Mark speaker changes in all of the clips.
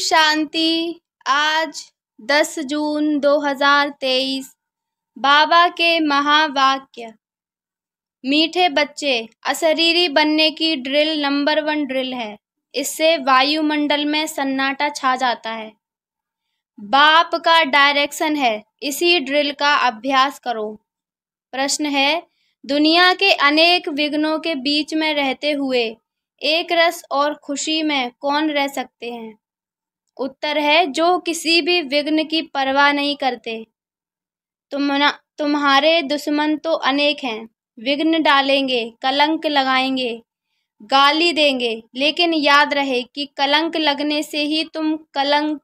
Speaker 1: शांति आज 10 जून 2023 बाबा के महावाक्य मीठे बच्चे अशरीरी बनने की ड्रिल नंबर वन ड्रिल है इससे वायुमंडल में सन्नाटा छा जाता है बाप का डायरेक्शन है इसी ड्रिल का अभ्यास करो प्रश्न है दुनिया के अनेक विघ्नों के बीच में रहते हुए एक रस और खुशी में कौन रह सकते हैं उत्तर है जो किसी भी विघ्न की परवाह नहीं करते तुम तुम्हारे दुश्मन तो अनेक हैं विघ्न डालेंगे कलंक लगाएंगे गाली देंगे लेकिन याद रहे कि कलंक लगने से ही तुम कलंक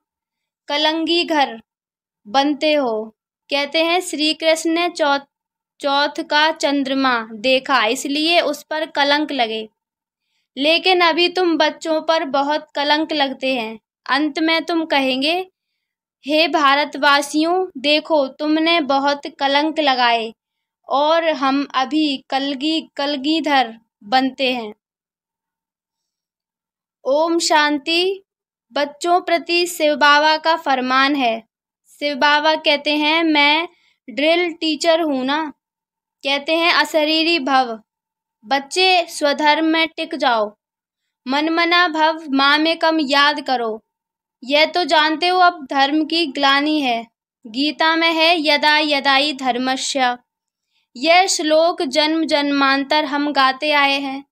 Speaker 1: कलंगी घर बनते हो कहते हैं श्री कृष्ण ने चौथ चौथ का चंद्रमा देखा इसलिए उस पर कलंक लगे लेकिन अभी तुम बच्चों पर बहुत कलंक लगते हैं अंत में तुम कहेंगे हे भारतवासियों देखो तुमने बहुत कलंक लगाए और हम अभी कलगी कलगीधर बनते हैं ओम शांति बच्चों प्रति शिव बाबा का फरमान है शिव बाबा कहते हैं मैं ड्रिल टीचर हूँ ना कहते हैं अशरीरी भव बच्चे स्वधर्म में टिक जाओ मनमना भव माँ में कम याद करो यह तो जानते हो अब धर्म की ग्लानी है गीता में है यदा यदाई धर्मश्य यह श्लोक जन्म जन्मांतर हम गाते आए हैं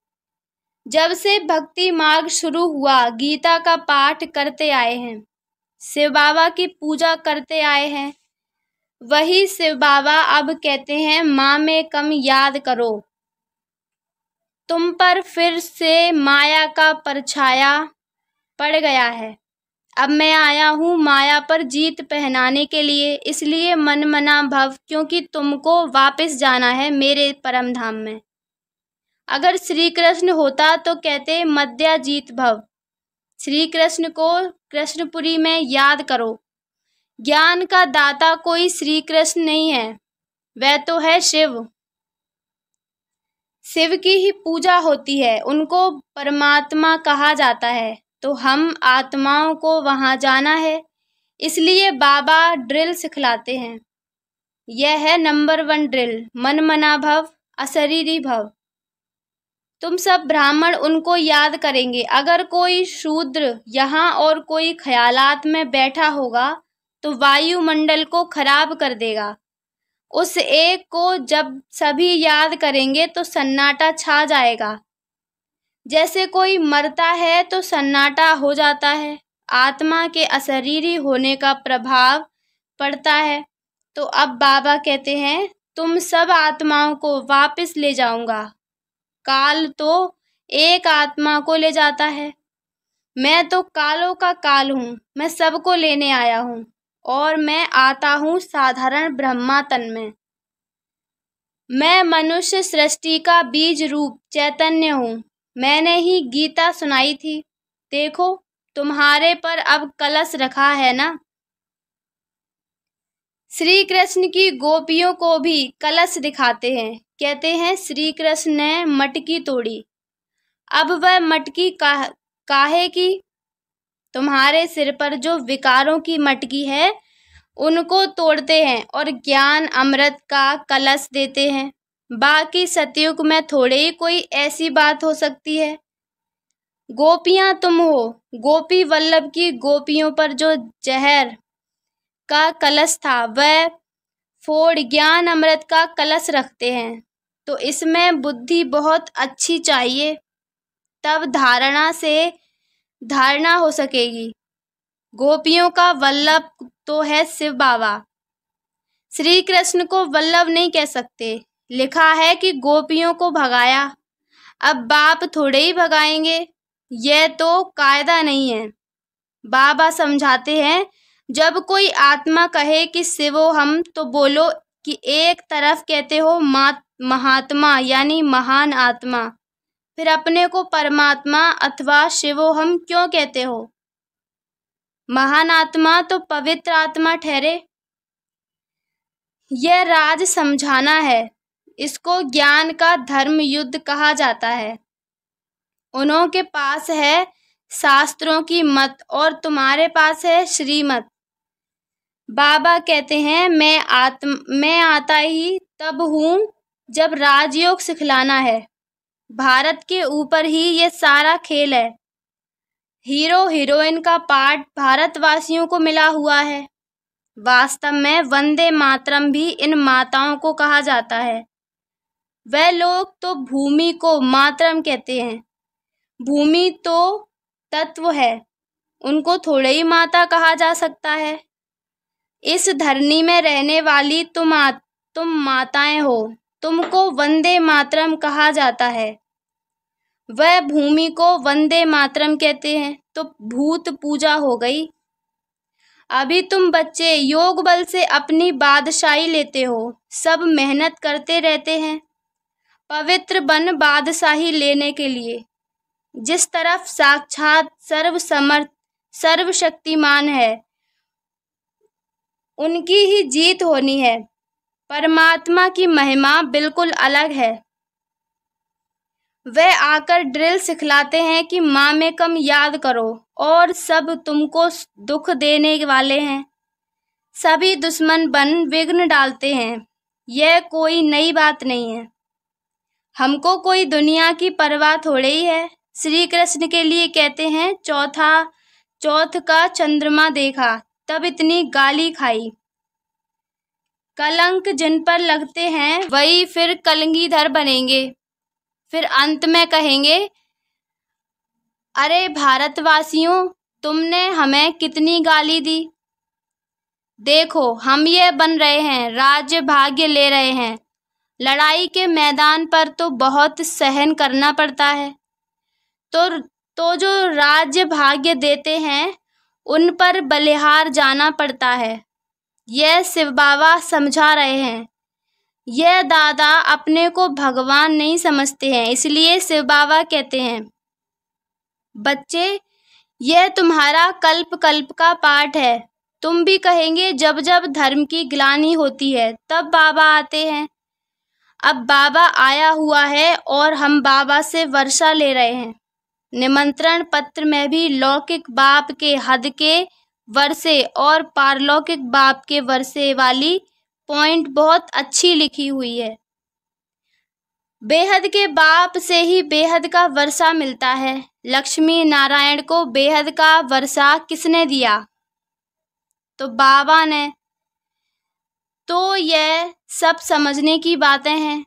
Speaker 1: जब से भक्ति मार्ग शुरू हुआ गीता का पाठ करते आए हैं शिव बाबा की पूजा करते आए हैं वही शिव बाबा अब कहते हैं माँ में कम याद करो तुम पर फिर से माया का परछाया पड़ गया है अब मैं आया हूँ माया पर जीत पहनाने के लिए इसलिए मन मना भव क्योंकि तुमको वापस जाना है मेरे परम धाम में अगर श्री कृष्ण होता तो कहते मध्या जीत भव श्री कृष्ण को कृष्णपुरी में याद करो ज्ञान का दाता कोई श्री कृष्ण नहीं है वह तो है शिव शिव की ही पूजा होती है उनको परमात्मा कहा जाता है तो हम आत्माओं को वहाँ जाना है इसलिए बाबा ड्रिल सिखलाते हैं यह है नंबर वन ड्रिल मन मना भव अशरीरी भव तुम सब ब्राह्मण उनको याद करेंगे अगर कोई शूद्र यहाँ और कोई ख्यालात में बैठा होगा तो वायुमंडल को खराब कर देगा उस एक को जब सभी याद करेंगे तो सन्नाटा छा जाएगा जैसे कोई मरता है तो सन्नाटा हो जाता है आत्मा के अशरीरी होने का प्रभाव पड़ता है तो अब बाबा कहते हैं तुम सब आत्माओं को वापस ले जाऊंगा काल तो एक आत्मा को ले जाता है मैं तो कालों का काल हूँ मैं सबको लेने आया हूँ और मैं आता हूँ साधारण ब्रह्मा तन में मैं मनुष्य सृष्टि का बीज रूप चैतन्य हूँ मैंने ही गीता सुनाई थी देखो तुम्हारे पर अब कलश रखा है ना श्री कृष्ण की गोपियों को भी कलश दिखाते हैं कहते हैं श्री कृष्ण ने मटकी तोड़ी अब वह मटकी का, काहे की तुम्हारे सिर पर जो विकारों की मटकी है उनको तोड़ते हैं और ज्ञान अमृत का कलश देते हैं बाकी सतयुग में थोड़े ही कोई ऐसी बात हो सकती है गोपियां तुम हो गोपी वल्लभ की गोपियों पर जो जहर का कलश था वह फोड़ ज्ञान अमृत का कलश रखते हैं तो इसमें बुद्धि बहुत अच्छी चाहिए तब धारणा से धारणा हो सकेगी गोपियों का वल्लभ तो है शिव बाबा श्री कृष्ण को वल्लभ नहीं कह सकते लिखा है कि गोपियों को भगाया अब बाप थोड़े ही भगाएंगे यह तो कायदा नहीं है बाबा समझाते हैं जब कोई आत्मा कहे कि शिवो हम तो बोलो कि एक तरफ कहते हो मात महात्मा यानी महान आत्मा फिर अपने को परमात्मा अथवा शिवो हम क्यों कहते हो महान आत्मा तो पवित्र आत्मा ठहरे यह राज समझाना है इसको ज्ञान का धर्म युद्ध कहा जाता है उन्हों के पास है शास्त्रों की मत और तुम्हारे पास है श्रीमत बाबा कहते हैं मैं आत्म मैं आता ही तब हूँ जब राजयोग सिखलाना है भारत के ऊपर ही ये सारा खेल है हीरो हीरोइन का पार्ट भारतवासियों को मिला हुआ है वास्तव में वंदे मातरम भी इन माताओं को कहा जाता है वह लोग तो भूमि को मातरम कहते हैं भूमि तो तत्व है उनको थोड़े ही माता कहा जा सकता है इस धरनी में रहने वाली तुम आ, तुम माताएं हो तुमको वंदे मातरम कहा जाता है वह भूमि को वंदे मातरम कहते हैं तो भूत पूजा हो गई अभी तुम बच्चे योग बल से अपनी बादशाही लेते हो सब मेहनत करते रहते हैं पवित्र बन बादशाही लेने के लिए जिस तरफ साक्षात सर्वसमर्थ सर्वशक्तिमान है उनकी ही जीत होनी है परमात्मा की महिमा बिल्कुल अलग है वे आकर ड्रिल सिखलाते हैं कि माँ में कम याद करो और सब तुमको दुख देने वाले हैं सभी दुश्मन बन विघ्न डालते हैं यह कोई नई बात नहीं है हमको कोई दुनिया की परवाह थोड़े ही है श्री कृष्ण के लिए कहते हैं चौथा चौथ का चंद्रमा देखा तब इतनी गाली खाई कलंक जिन पर लगते हैं वही फिर कलंगीधर बनेंगे फिर अंत में कहेंगे अरे भारतवासियों तुमने हमें कितनी गाली दी देखो हम ये बन रहे हैं राज्य भाग्य ले रहे हैं लड़ाई के मैदान पर तो बहुत सहन करना पड़ता है तो तो जो राज्य भाग्य देते हैं उन पर बलिहार जाना पड़ता है यह शिव बाबा समझा रहे हैं यह दादा अपने को भगवान नहीं समझते हैं इसलिए शिव बाबा कहते हैं बच्चे यह तुम्हारा कल्प कल्प का पाठ है तुम भी कहेंगे जब जब धर्म की ग्लानी होती है तब बाबा आते हैं अब बाबा आया हुआ है और हम बाबा से वर्षा ले रहे हैं निमंत्रण पत्र में भी लौकिक बाप के हद के वर्षे और पारलौकिक बाप के वर्षे वाली पॉइंट बहुत अच्छी लिखी हुई है बेहद के बाप से ही बेहद का वर्षा मिलता है लक्ष्मी नारायण को बेहद का वर्षा किसने दिया तो बाबा ने तो यह सब समझने की बातें हैं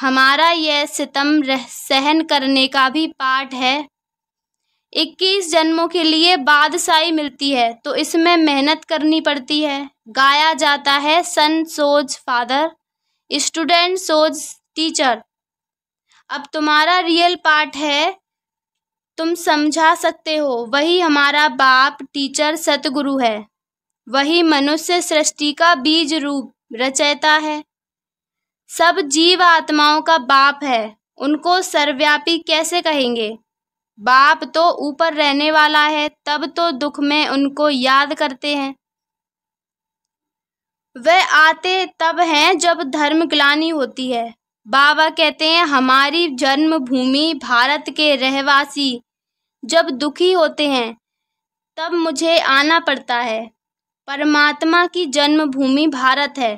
Speaker 1: हमारा यह सितम रह सहन करने का भी पाठ है इक्कीस जन्मों के लिए बादशाही मिलती है तो इसमें मेहनत करनी पड़ती है गाया जाता है son's father student's teacher अब तुम्हारा रियल पार्ट है तुम समझा सकते हो वही हमारा बाप टीचर सतगुरु है वही मनुष्य सृष्टि का बीज रूप रचयता है सब जीव आत्माओं का बाप है उनको सर्वव्यापी कैसे कहेंगे बाप तो ऊपर रहने वाला है तब तो दुख में उनको याद करते हैं वह आते तब हैं जब धर्म ग्लानी होती है बाबा कहते हैं हमारी जन्मभूमि भारत के रहवासी जब दुखी होते हैं तब मुझे आना पड़ता है परमात्मा की जन्मभूमि भारत है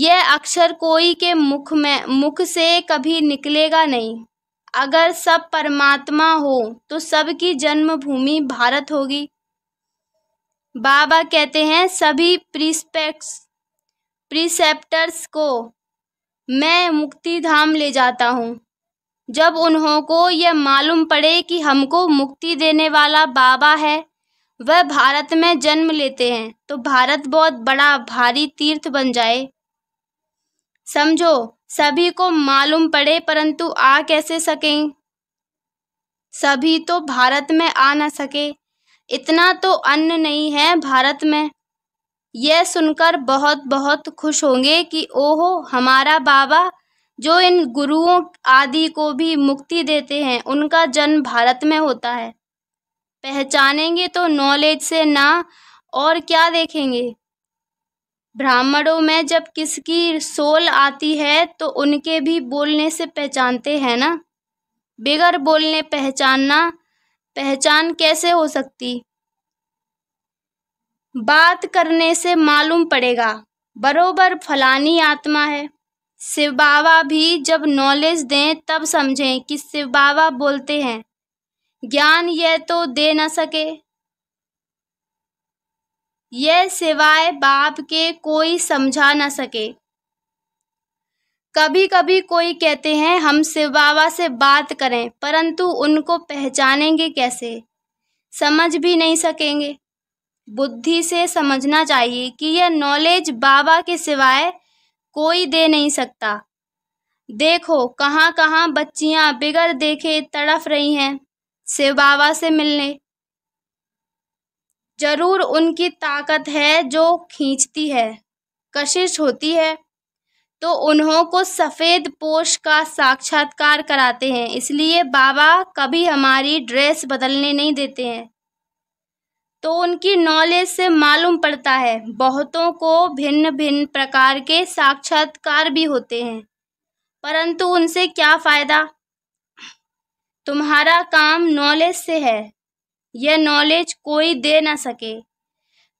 Speaker 1: यह अक्षर कोई के मुख में मुख से कभी निकलेगा नहीं अगर सब परमात्मा हो तो सबकी जन्मभूमि भारत होगी बाबा कहते हैं सभी प्रिस्पेक्ट्स प्रिसेप्टर्स को मैं मुक्ति धाम ले जाता हूँ जब उन्हों को यह मालूम पड़े कि हमको मुक्ति देने वाला बाबा है वह भारत में जन्म लेते हैं तो भारत बहुत बड़ा भारी तीर्थ बन जाए समझो सभी को मालूम पड़े परंतु आ कैसे सकें सभी तो भारत में आ न सके इतना तो अन्न नहीं है भारत में यह सुनकर बहुत बहुत खुश होंगे कि ओहो हमारा बाबा जो इन गुरुओं आदि को भी मुक्ति देते हैं उनका जन्म भारत में होता है पहचानेंगे तो नॉलेज से ना और क्या देखेंगे ब्राह्मणों में जब किसकी सोल आती है तो उनके भी बोलने से पहचानते हैं ना बगैर बोलने पहचानना पहचान कैसे हो सकती बात करने से मालूम पड़ेगा बरोबर फलानी आत्मा है शिव बाबा भी जब नॉलेज दें तब समझें कि शिव बाबा बोलते हैं ज्ञान यह तो दे न सके यह सिवाय बाप के कोई समझा न सके कभी कभी कोई कहते हैं हम शिव बाबा से बात करें परंतु उनको पहचानेंगे कैसे समझ भी नहीं सकेंगे बुद्धि से समझना चाहिए कि यह नॉलेज बाबा के सिवाय कोई दे नहीं सकता देखो कहाँ कहाँ बच्चियाँ बिगड़ देखे तड़फ रही हैं शिव बाबा से मिलने जरूर उनकी ताकत है जो खींचती है कशिश होती है तो उन्हों को सफ़ेद पोश का साक्षात्कार कराते हैं इसलिए बाबा कभी हमारी ड्रेस बदलने नहीं देते हैं तो उनकी नॉलेज से मालूम पड़ता है बहुतों को भिन्न भिन्न प्रकार के साक्षात्कार भी होते हैं परंतु उनसे क्या फ़ायदा तुम्हारा काम नॉलेज से है यह नॉलेज कोई दे ना सके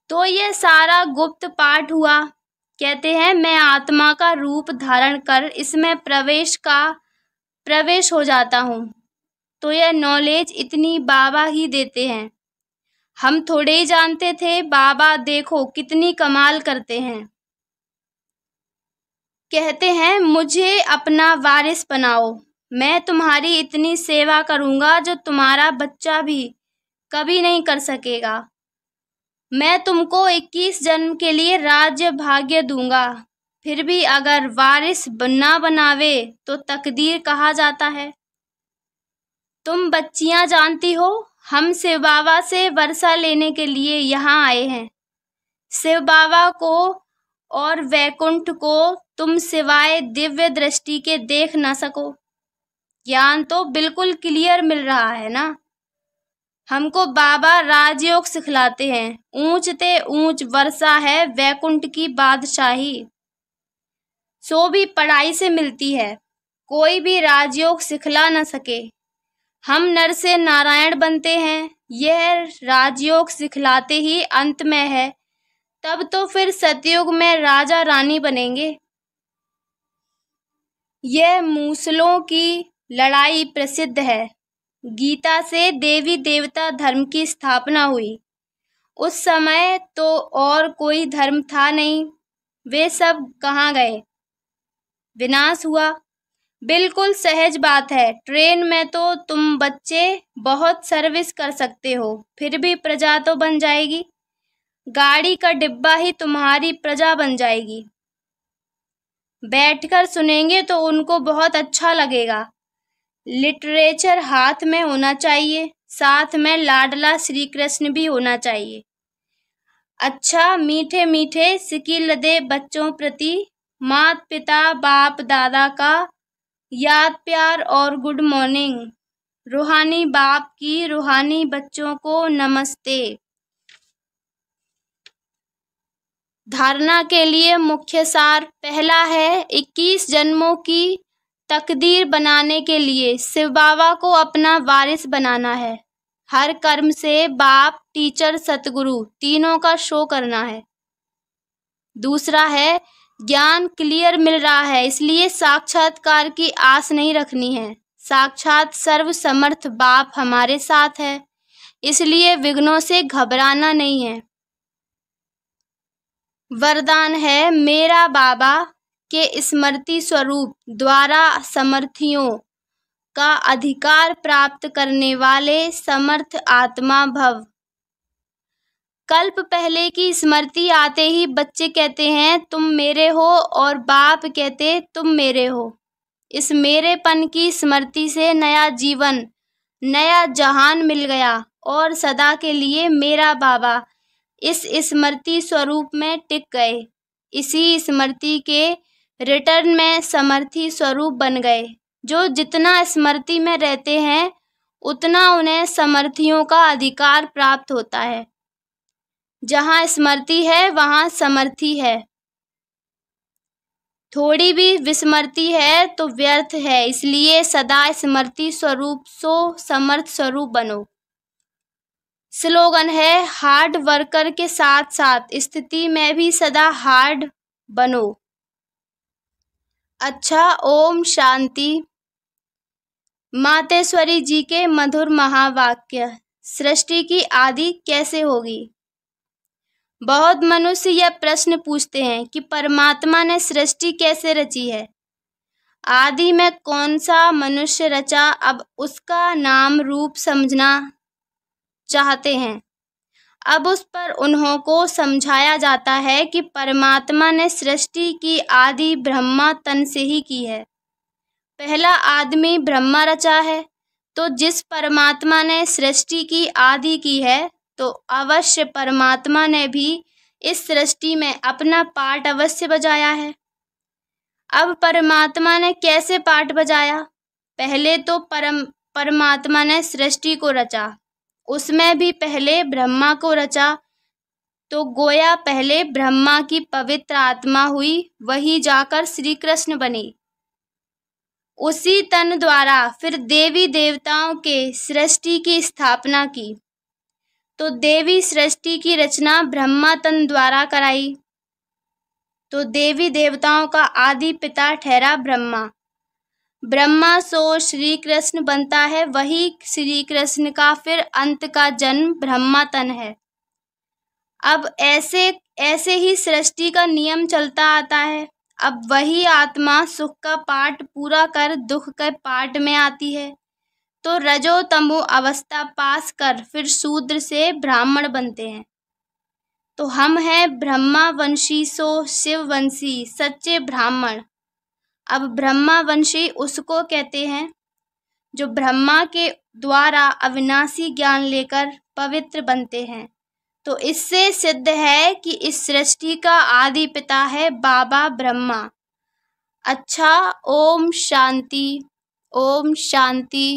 Speaker 1: तो यह सारा गुप्त पाठ हुआ कहते हैं मैं आत्मा का रूप धारण कर इसमें प्रवेश का प्रवेश हो जाता हूँ तो यह नॉलेज इतनी बाबा ही देते हैं हम थोड़े ही जानते थे बाबा देखो कितनी कमाल करते हैं कहते हैं मुझे अपना वारिस बनाओ मैं तुम्हारी इतनी सेवा करूँगा जो तुम्हारा बच्चा भी कभी नहीं कर सकेगा मैं तुमको 21 जन्म के लिए राज्य भाग्य दूंगा फिर भी अगर वारिस बना बनावे तो तकदीर कहा जाता है तुम बच्चियां जानती हो हम शिव बाबा से वर्षा लेने के लिए यहाँ आए हैं शिव बाबा को और वैकुंठ को तुम सिवाय दिव्य दृष्टि के देख ना सको ज्ञान तो बिल्कुल क्लियर मिल रहा है ना हमको बाबा राजयोग सिखलाते हैं ऊंचते ऊंच वर्षा है वैकुंठ की बादशाही सो भी पढ़ाई से मिलती है कोई भी राजयोग सिखला न सके हम नर से नारायण बनते हैं यह राजयोग सिखलाते ही अंत में है तब तो फिर सतयुग में राजा रानी बनेंगे यह मूसलों की लड़ाई प्रसिद्ध है गीता से देवी देवता धर्म की स्थापना हुई उस समय तो और कोई धर्म था नहीं वे सब कहाँ गए विनाश हुआ बिल्कुल सहज बात है ट्रेन में तो तुम बच्चे बहुत सर्विस कर सकते हो फिर भी प्रजा तो बन जाएगी गाड़ी का डिब्बा ही तुम्हारी प्रजा बन जाएगी बैठकर सुनेंगे तो उनको बहुत अच्छा लगेगा लिटरेचर हाथ में होना चाहिए साथ में लाडला श्री कृष्ण भी होना चाहिए अच्छा मीठे मीठे सिकी लदे बच्चों प्रति मात पिता बाप दादा का याद प्यार और गुड मॉर्निंग रूहानी बाप की रूहानी बच्चों को नमस्ते धारणा के लिए मुख्य सार पहला है 21 जन्मों की तकदीर बनाने के लिए शिव बाबा को अपना वारिस बनाना है हर कर्म से बाप टीचर सतगुरु तीनों का शो करना है दूसरा है ज्ञान क्लियर मिल रहा है इसलिए साक्षात्कार की आस नहीं रखनी है साक्षात सर्व समर्थ बाप हमारे साथ है इसलिए विघ्नों से घबराना नहीं है वरदान है मेरा बाबा के स्मृति स्वरूप द्वारा समर्थियों का अधिकार प्राप्त करने वाले समर्थ आत्मा भव कल्प पहले की स्मृति आते ही बच्चे कहते हैं तुम मेरे हो और बाप कहते तुम मेरे हो इस मेरेपन की स्मृति से नया जीवन नया जहान मिल गया और सदा के लिए मेरा बाबा इस स्मृति स्वरूप में टिक गए इसी स्मृति के रिटर्न में समर्थी स्वरूप बन गए जो जितना स्मृति में रहते हैं उतना उन्हें समर्थियों का अधिकार प्राप्त होता है जहाँ स्मृति है वहाँ समर्थी है थोड़ी भी विस्मृति है तो व्यर्थ है इसलिए सदा स्मृति स्वरूप सो समर्थ स्वरूप बनो स्लोगन है हार्ड वर्कर के साथ साथ स्थिति में भी सदा हार्ड बनो अच्छा ओम शांति मातेश्वरी जी के मधुर महावाक्य सृष्टि की आदि कैसे होगी बहुत मनुष्य यह प्रश्न पूछते हैं कि परमात्मा ने सृष्टि कैसे रची है आदि में कौन सा मनुष्य रचा अब उसका नाम रूप समझना चाहते हैं अब उस पर उन्हों को समझाया जाता है कि परमात्मा ने सृष्टि की आदि ब्रह्मा तन से ही की है पहला आदमी ब्रह्मा रचा है तो जिस परमात्मा ने सृष्टि की आदि की है तो अवश्य परमात्मा ने भी इस सृष्टि में अपना पाठ अवश्य बजाया है अब परमात्मा ने कैसे पाठ बजाया पहले तो परम परमात्मा ने सृष्टि को रचा उसमें भी पहले ब्रह्मा को रचा तो गोया पहले ब्रह्मा की पवित्र आत्मा हुई वही जाकर श्री कृष्ण बनी उसी तन द्वारा फिर देवी देवताओं के सृष्टि की स्थापना की तो देवी सृष्टि की रचना ब्रह्मा तन द्वारा कराई तो देवी देवताओं का आदि पिता ठहरा ब्रह्मा ब्रह्मा सो श्री कृष्ण बनता है वही श्री कृष्ण का फिर अंत का जन्म तन है अब ऐसे ऐसे ही सृष्टि का नियम चलता आता है अब वही आत्मा सुख का पाठ पूरा कर दुख के पाठ में आती है तो रजो तमो अवस्था पास कर फिर शूद्र से ब्राह्मण बनते हैं तो हम हैं ब्रह्मा वंशी सो शिव वंशी सच्चे ब्राह्मण अब ब्रह्मावंशी उसको कहते हैं जो ब्रह्मा के द्वारा अविनाशी ज्ञान लेकर पवित्र बनते हैं तो इससे सिद्ध है कि इस सृष्टि का आदि पिता है बाबा ब्रह्मा अच्छा ओम शांति ओम शांति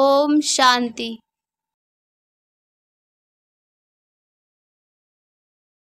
Speaker 1: ओम शांति